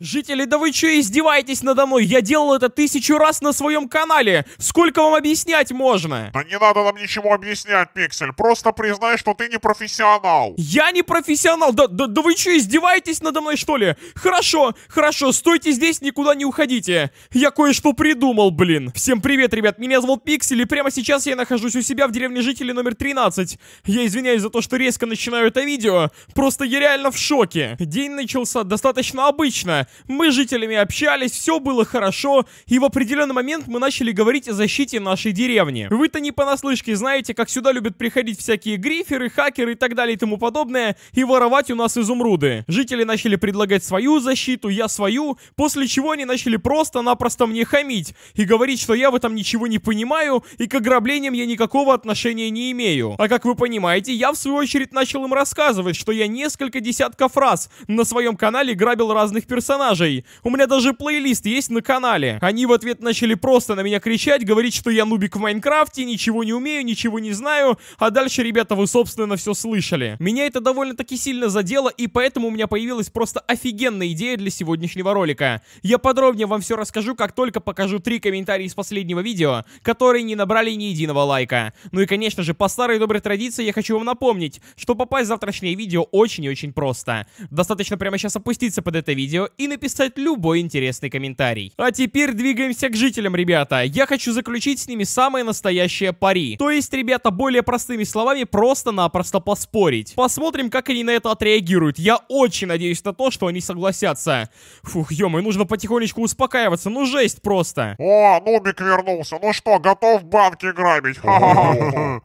Жители, да вы что издеваетесь надо мной? Я делал это тысячу раз на своем канале. Сколько вам объяснять можно? Да не надо нам ничего объяснять, Пиксель. Просто признай, что ты не профессионал. Я не профессионал? Да, да, да вы что издеваетесь надо мной, что ли? Хорошо, хорошо, стойте здесь, никуда не уходите. Я кое-что придумал, блин. Всем привет, ребят. Меня зовут Пиксель, и прямо сейчас я нахожусь у себя в деревне жителей номер 13. Я извиняюсь за то, что резко начинаю это видео. Просто я реально в шоке. День начался достаточно обычно мы с жителями общались, все было хорошо, и в определенный момент мы начали говорить о защите нашей деревни. Вы-то не понаслышке знаете, как сюда любят приходить всякие гриферы, хакеры и так далее и тому подобное, и воровать у нас изумруды. Жители начали предлагать свою защиту, я свою, после чего они начали просто-напросто мне хамить и говорить, что я в этом ничего не понимаю, и к ограблениям я никакого отношения не имею. А как вы понимаете, я в свою очередь начал им рассказывать, что я несколько десятков раз на своем канале грабил разных персонажей, персонажей. У меня даже плейлист есть на канале. Они в ответ начали просто на меня кричать, говорить, что я нубик в Майнкрафте, ничего не умею, ничего не знаю, а дальше, ребята, вы, собственно, все слышали. Меня это довольно-таки сильно задело, и поэтому у меня появилась просто офигенная идея для сегодняшнего ролика. Я подробнее вам все расскажу, как только покажу три комментария из последнего видео, которые не набрали ни единого лайка. Ну и, конечно же, по старой доброй традиции я хочу вам напомнить, что попасть в завтрашнее видео очень и очень просто. Достаточно прямо сейчас опуститься под это видео и написать любой интересный комментарий. А теперь двигаемся к жителям, ребята. Я хочу заключить с ними самое настоящее пари. То есть, ребята, более простыми словами, просто-напросто поспорить. Посмотрим, как они на это отреагируют. Я очень надеюсь на то, что они согласятся. Фух, ё нужно потихонечку успокаиваться. Ну, жесть просто. О, Нубик вернулся. Ну что, готов банки грабить?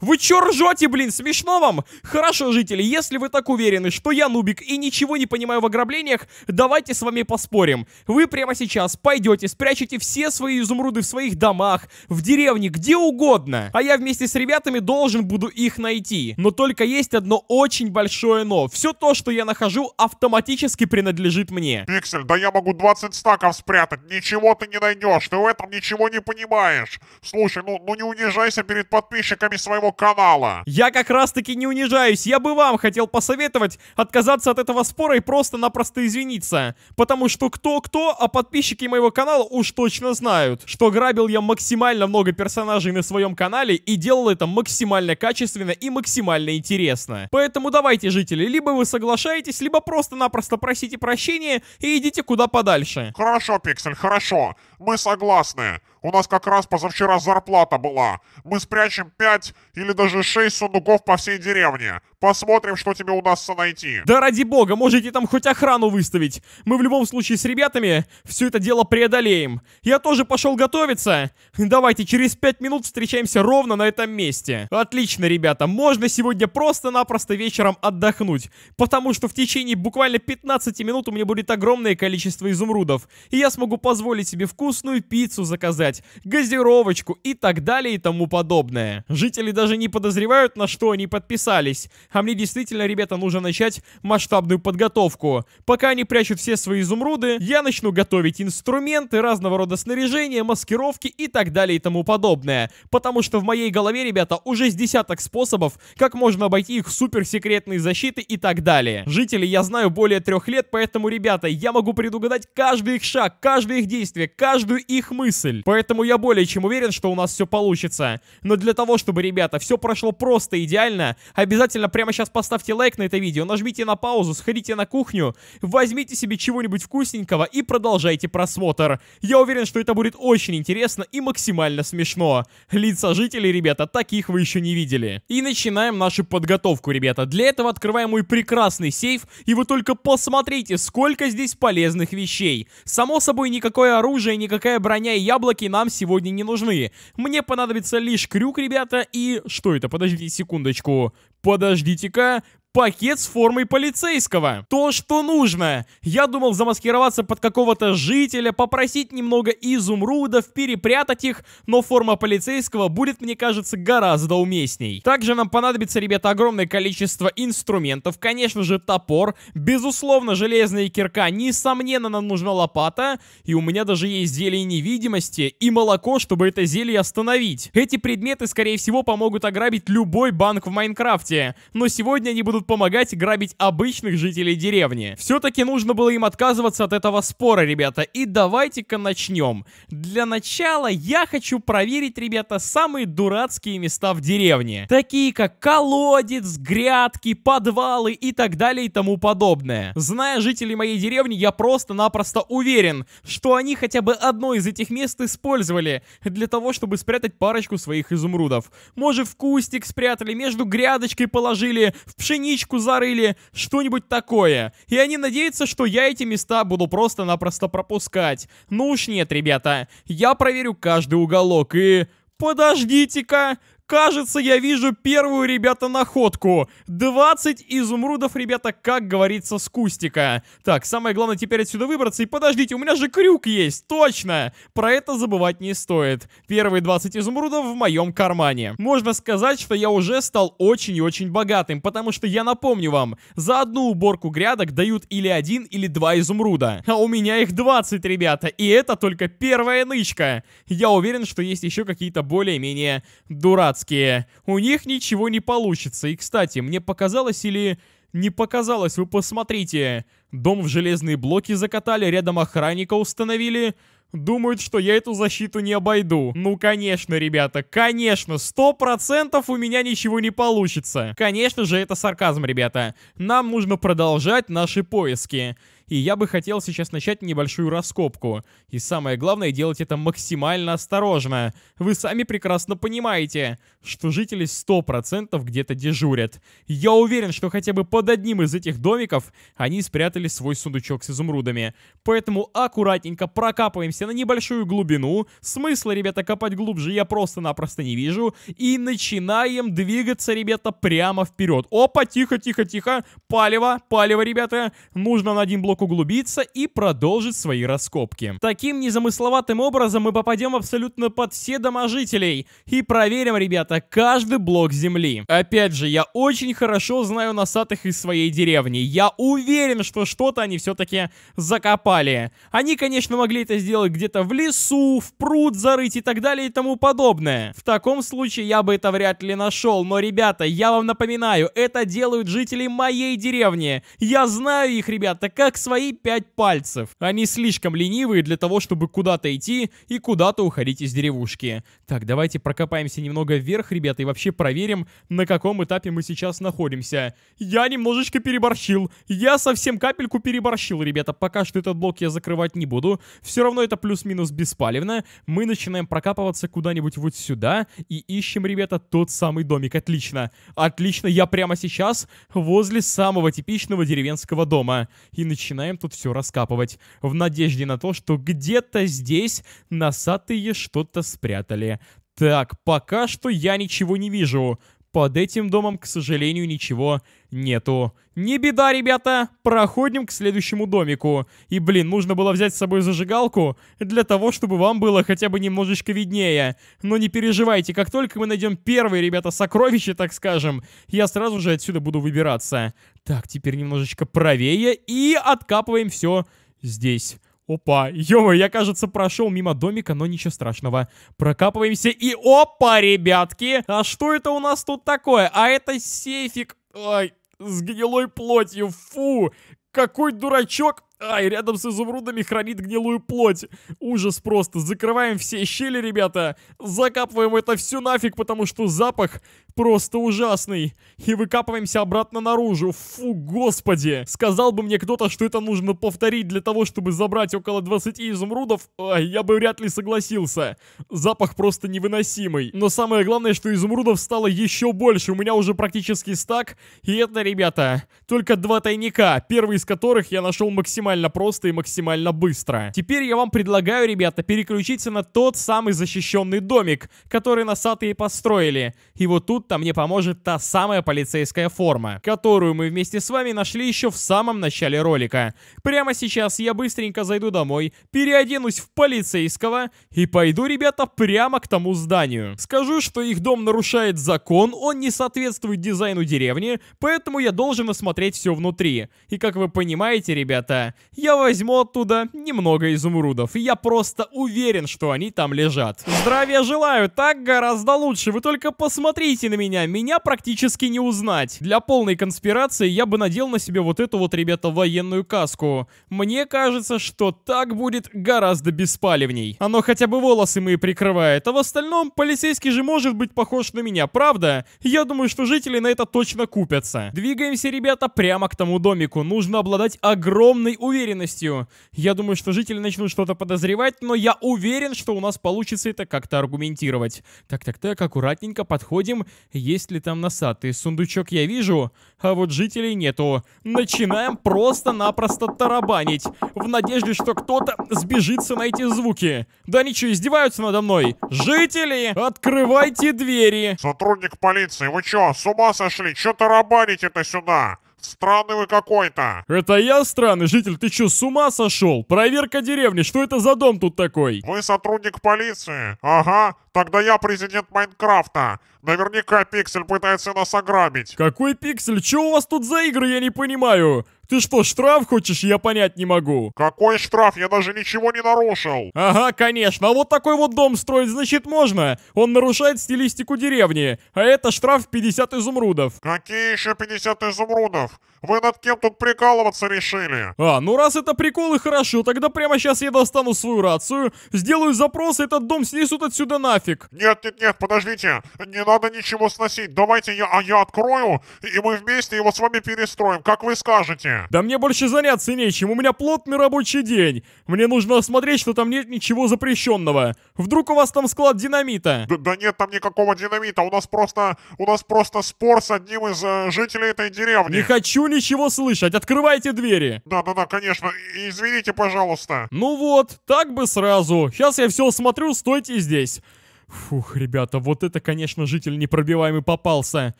Вы чё ржете, блин? Смешно вам? Хорошо, жители, если вы так уверены, что я Нубик и ничего не понимаю в ограблениях, давайте с вами посмотрим поспорим. Вы прямо сейчас пойдете, спрячете все свои изумруды в своих домах, в деревне, где угодно. А я вместе с ребятами должен буду их найти. Но только есть одно очень большое но. Все то, что я нахожу, автоматически принадлежит мне. Пиксель, да я могу 20 стаков спрятать. Ничего ты не найдешь. Ты в этом ничего не понимаешь. Слушай, ну, ну не унижайся перед подписчиками своего канала. Я как раз таки не унижаюсь. Я бы вам хотел посоветовать отказаться от этого спора и просто-напросто извиниться. Потому Потому что кто-кто, а подписчики моего канала уж точно знают, что грабил я максимально много персонажей на своем канале и делал это максимально качественно и максимально интересно. Поэтому давайте, жители, либо вы соглашаетесь, либо просто-напросто просите прощения и идите куда подальше. Хорошо, Пиксель, хорошо. Мы согласны. У нас как раз позавчера зарплата была. Мы спрячем 5 или даже 6 сундуков по всей деревне. Посмотрим, что тебе удастся найти. Да ради бога, можете там хоть охрану выставить. Мы в любом случае с ребятами все это дело преодолеем. Я тоже пошел готовиться. Давайте, через пять минут встречаемся ровно на этом месте. Отлично, ребята, можно сегодня просто-напросто вечером отдохнуть. Потому что в течение буквально 15 минут у меня будет огромное количество изумрудов. И я смогу позволить себе вкусную пиццу заказать, газировочку и так далее и тому подобное. Жители даже не подозревают, на что они подписались. А мне действительно, ребята, нужно начать масштабную подготовку. Пока они прячут все свои изумруды, я начну готовить инструменты, разного рода снаряжения, маскировки и так далее и тому подобное. Потому что в моей голове, ребята, уже с десяток способов, как можно обойти их суперсекретные защиты и так далее. Жители я знаю более трех лет, поэтому, ребята, я могу предугадать каждый их шаг, каждое их действие, каждую их мысль. Поэтому я более чем уверен, что у нас все получится. Но для того, чтобы, ребята, все прошло просто идеально, обязательно прям прямо сейчас поставьте лайк на это видео, нажмите на паузу, сходите на кухню, возьмите себе чего-нибудь вкусненького и продолжайте просмотр. Я уверен, что это будет очень интересно и максимально смешно. Лица жителей, ребята, таких вы еще не видели. И начинаем нашу подготовку, ребята. Для этого открываем мой прекрасный сейф, и вы только посмотрите, сколько здесь полезных вещей. Само собой, никакое оружие, никакая броня и яблоки нам сегодня не нужны. Мне понадобится лишь крюк, ребята, и... Что это? Подождите секундочку подождите-ка, пакет с формой полицейского. То, что нужно. Я думал замаскироваться под какого-то жителя, попросить немного изумрудов, перепрятать их, но форма полицейского будет, мне кажется, гораздо уместней. Также нам понадобится, ребята, огромное количество инструментов. Конечно же, топор. Безусловно, железная кирка. Несомненно, нам нужна лопата. И у меня даже есть зелье невидимости и молоко, чтобы это зелье остановить. Эти предметы, скорее всего, помогут ограбить любой банк в Майнкрафте. Но сегодня они будут будут помогать грабить обычных жителей деревни. Все-таки нужно было им отказываться от этого спора, ребята, и давайте-ка начнем. Для начала я хочу проверить, ребята, самые дурацкие места в деревне. Такие как колодец, грядки, подвалы и так далее и тому подобное. Зная жителей моей деревни, я просто-напросто уверен, что они хотя бы одно из этих мест использовали для того, чтобы спрятать парочку своих изумрудов. Может в кустик спрятали, между грядочкой положили, в пшеничку яичку зарыли, что-нибудь такое. И они надеются, что я эти места буду просто-напросто пропускать. Ну уж нет, ребята. Я проверю каждый уголок и... Подождите-ка, Кажется, я вижу первую, ребята, находку. 20 изумрудов, ребята, как говорится, с кустика. Так, самое главное теперь отсюда выбраться. И подождите, у меня же крюк есть, точно. Про это забывать не стоит. Первые 20 изумрудов в моем кармане. Можно сказать, что я уже стал очень и очень богатым, потому что я напомню вам, за одну уборку грядок дают или один, или два изумруда. А у меня их 20, ребята, и это только первая нычка. Я уверен, что есть еще какие-то более-менее дурацкие дурацкие. У них ничего не получится. И, кстати, мне показалось или... Не показалось, вы посмотрите. Дом в железные блоки закатали, рядом охранника установили. Думают, что я эту защиту не обойду. Ну, конечно, ребята, конечно, сто процентов у меня ничего не получится. Конечно же, это сарказм, ребята. Нам нужно продолжать наши поиски и я бы хотел сейчас начать небольшую раскопку. И самое главное, делать это максимально осторожно. Вы сами прекрасно понимаете, что жители 100% где-то дежурят. Я уверен, что хотя бы под одним из этих домиков они спрятали свой сундучок с изумрудами. Поэтому аккуратненько прокапываемся на небольшую глубину. Смысла, ребята, копать глубже я просто-напросто не вижу. И начинаем двигаться, ребята, прямо вперед. Опа, тихо, тихо, тихо. Палево, палево, ребята. Нужно на один блок смог углубиться и продолжить свои раскопки. Таким незамысловатым образом мы попадем абсолютно под все дома жителей и проверим, ребята, каждый блок земли. Опять же, я очень хорошо знаю носатых из своей деревни. Я уверен, что что-то они все-таки закопали. Они, конечно, могли это сделать где-то в лесу, в пруд зарыть и так далее и тому подобное. В таком случае я бы это вряд ли нашел, но, ребята, я вам напоминаю, это делают жители моей деревни. Я знаю их, ребята, как свои пять пальцев. Они слишком ленивые для того, чтобы куда-то идти и куда-то уходить из деревушки. Так, давайте прокопаемся немного вверх, ребята, и вообще проверим, на каком этапе мы сейчас находимся. Я немножечко переборщил. Я совсем капельку переборщил, ребята. Пока что этот блок я закрывать не буду. Все равно это плюс-минус беспалевно. Мы начинаем прокапываться куда-нибудь вот сюда и ищем, ребята, тот самый домик. Отлично. Отлично, я прямо сейчас возле самого типичного деревенского дома. И начинаем начинаем тут все раскапывать, в надежде на то, что где-то здесь носатые что-то спрятали. Так, пока что я ничего не вижу. Под этим домом, к сожалению, ничего нету. Не беда, ребята, проходим к следующему домику. И, блин, нужно было взять с собой зажигалку для того, чтобы вам было хотя бы немножечко виднее. Но не переживайте, как только мы найдем первые, ребята, сокровища, так скажем, я сразу же отсюда буду выбираться. Так, теперь немножечко правее и откапываем все здесь. Опа, ё я, кажется, прошел мимо домика, но ничего страшного. Прокапываемся и опа, ребятки! А что это у нас тут такое? А это сейфик, ай, с гнилой плотью, фу! Какой дурачок! Ай, рядом с изумрудами хранит гнилую плоть. Ужас просто. Закрываем все щели, ребята. Закапываем это все нафиг, потому что запах Просто ужасный. И выкапываемся обратно наружу. Фу, господи. Сказал бы мне кто-то, что это нужно повторить для того, чтобы забрать около 20 изумрудов, я бы вряд ли согласился. Запах просто невыносимый. Но самое главное, что изумрудов стало еще больше. У меня уже практически стак. И это, ребята, только два тайника. Первый из которых я нашел максимально просто и максимально быстро. Теперь я вам предлагаю, ребята, переключиться на тот самый защищенный домик, который носатые построили. И вот тут тут-то мне поможет та самая полицейская форма, которую мы вместе с вами нашли еще в самом начале ролика. Прямо сейчас я быстренько зайду домой, переоденусь в полицейского и пойду, ребята, прямо к тому зданию. Скажу, что их дом нарушает закон, он не соответствует дизайну деревни, поэтому я должен осмотреть все внутри. И как вы понимаете, ребята, я возьму оттуда немного изумрудов. Я просто уверен, что они там лежат. Здравия желаю, так гораздо лучше, вы только посмотрите на на меня, меня практически не узнать. Для полной конспирации я бы надел на себе вот эту вот, ребята, военную каску. Мне кажется, что так будет гораздо беспалевней. Оно хотя бы волосы мои прикрывает, а в остальном полицейский же может быть похож на меня, правда? Я думаю, что жители на это точно купятся. Двигаемся, ребята, прямо к тому домику. Нужно обладать огромной уверенностью. Я думаю, что жители начнут что-то подозревать, но я уверен, что у нас получится это как-то аргументировать. Так-так-так, аккуратненько подходим есть ли там носатый? Сундучок я вижу, а вот жителей нету. Начинаем просто-напросто тарабанить. В надежде, что кто-то сбежится на эти звуки. Да они что, издеваются надо мной? Жители, открывайте двери. Сотрудник полиции, вы чё, с ума сошли? Что тарабанить это сюда? Странный вы какой-то. Это я странный житель? Ты чё с ума сошел? Проверка деревни, что это за дом тут такой? Вы сотрудник полиции? Ага, Тогда я президент Майнкрафта. Наверняка Пиксель пытается нас ограбить. Какой Пиксель? Чё у вас тут за игры, я не понимаю? Ты что, штраф хочешь? Я понять не могу. Какой штраф? Я даже ничего не нарушил. Ага, конечно. А вот такой вот дом строить, значит, можно. Он нарушает стилистику деревни. А это штраф 50 изумрудов. Какие еще 50 изумрудов? Вы над кем тут прикалываться решили? А, ну раз это приколы, хорошо. Тогда прямо сейчас я достану свою рацию, сделаю запрос, и этот дом снесут отсюда нафиг нафиг. Нет, нет, нет, подождите. Не надо ничего сносить. Давайте я, а я открою, и мы вместе его с вами перестроим, как вы скажете. Да мне больше заняться нечем. У меня плотный рабочий день. Мне нужно осмотреть, что там нет ничего запрещенного. Вдруг у вас там склад динамита? Да, да нет там никакого динамита. У нас просто, у нас просто спор с одним из э, жителей этой деревни. Не хочу ничего слышать. Открывайте двери. Да, да, да, конечно. И, извините, пожалуйста. Ну вот, так бы сразу. Сейчас я все осмотрю, стойте здесь. Фух, ребята, вот это, конечно, житель непробиваемый попался.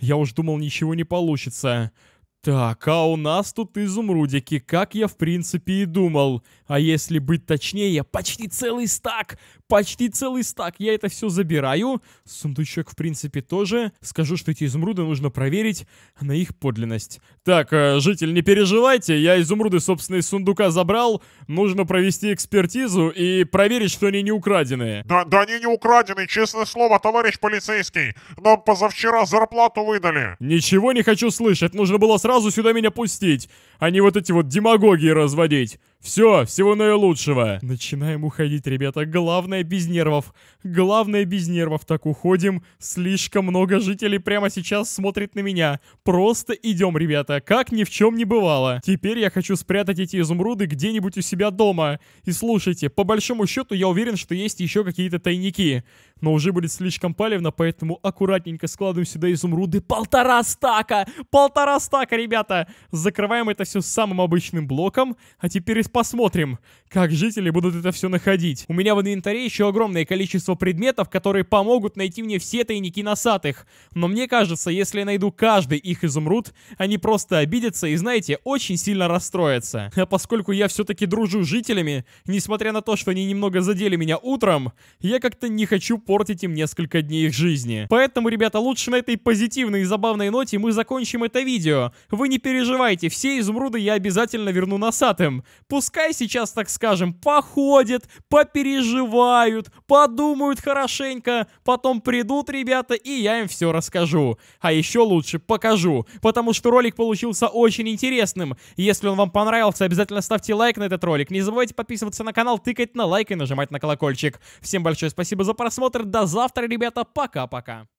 Я уж думал, ничего не получится. Так, а у нас тут изумрудики, как я в принципе и думал. А если быть точнее, почти целый стак почти целый стак. Я это все забираю. Сундучок, в принципе, тоже. Скажу, что эти изумруды нужно проверить на их подлинность. Так, э, житель, не переживайте. Я изумруды, собственно, из сундука забрал. Нужно провести экспертизу и проверить, что они не украденные. Да, да они не украдены, честное слово, товарищ полицейский. Нам позавчера зарплату выдали. Ничего не хочу слышать. Нужно было сразу сюда меня пустить а не вот эти вот демагогии разводить. Все, всего наилучшего. Начинаем уходить, ребята. Главное без нервов. Главное без нервов. Так уходим. Слишком много жителей прямо сейчас смотрит на меня. Просто идем, ребята. Как ни в чем не бывало. Теперь я хочу спрятать эти изумруды где-нибудь у себя дома. И слушайте, по большому счету я уверен, что есть еще какие-то тайники. Но уже будет слишком палевно, поэтому аккуратненько складываем сюда изумруды. Полтора стака! Полтора стака, ребята! Закрываем это все самым обычным блоком, а теперь посмотрим, как жители будут это все находить. У меня в инвентаре еще огромное количество предметов, которые помогут найти мне все тайники носатых. Но мне кажется, если я найду каждый их изумруд, они просто обидятся и, знаете, очень сильно расстроятся. А поскольку я все-таки дружу с жителями, несмотря на то, что они немного задели меня утром, я как-то не хочу портить им несколько дней их жизни. Поэтому, ребята, лучше на этой позитивной и забавной ноте мы закончим это видео. Вы не переживайте, все изумруды изумруда я обязательно верну носатым. Пускай сейчас, так скажем, походят, попереживают, подумают хорошенько, потом придут ребята, и я им все расскажу. А еще лучше покажу, потому что ролик получился очень интересным. Если он вам понравился, обязательно ставьте лайк на этот ролик. Не забывайте подписываться на канал, тыкать на лайк и нажимать на колокольчик. Всем большое спасибо за просмотр. До завтра, ребята. Пока-пока.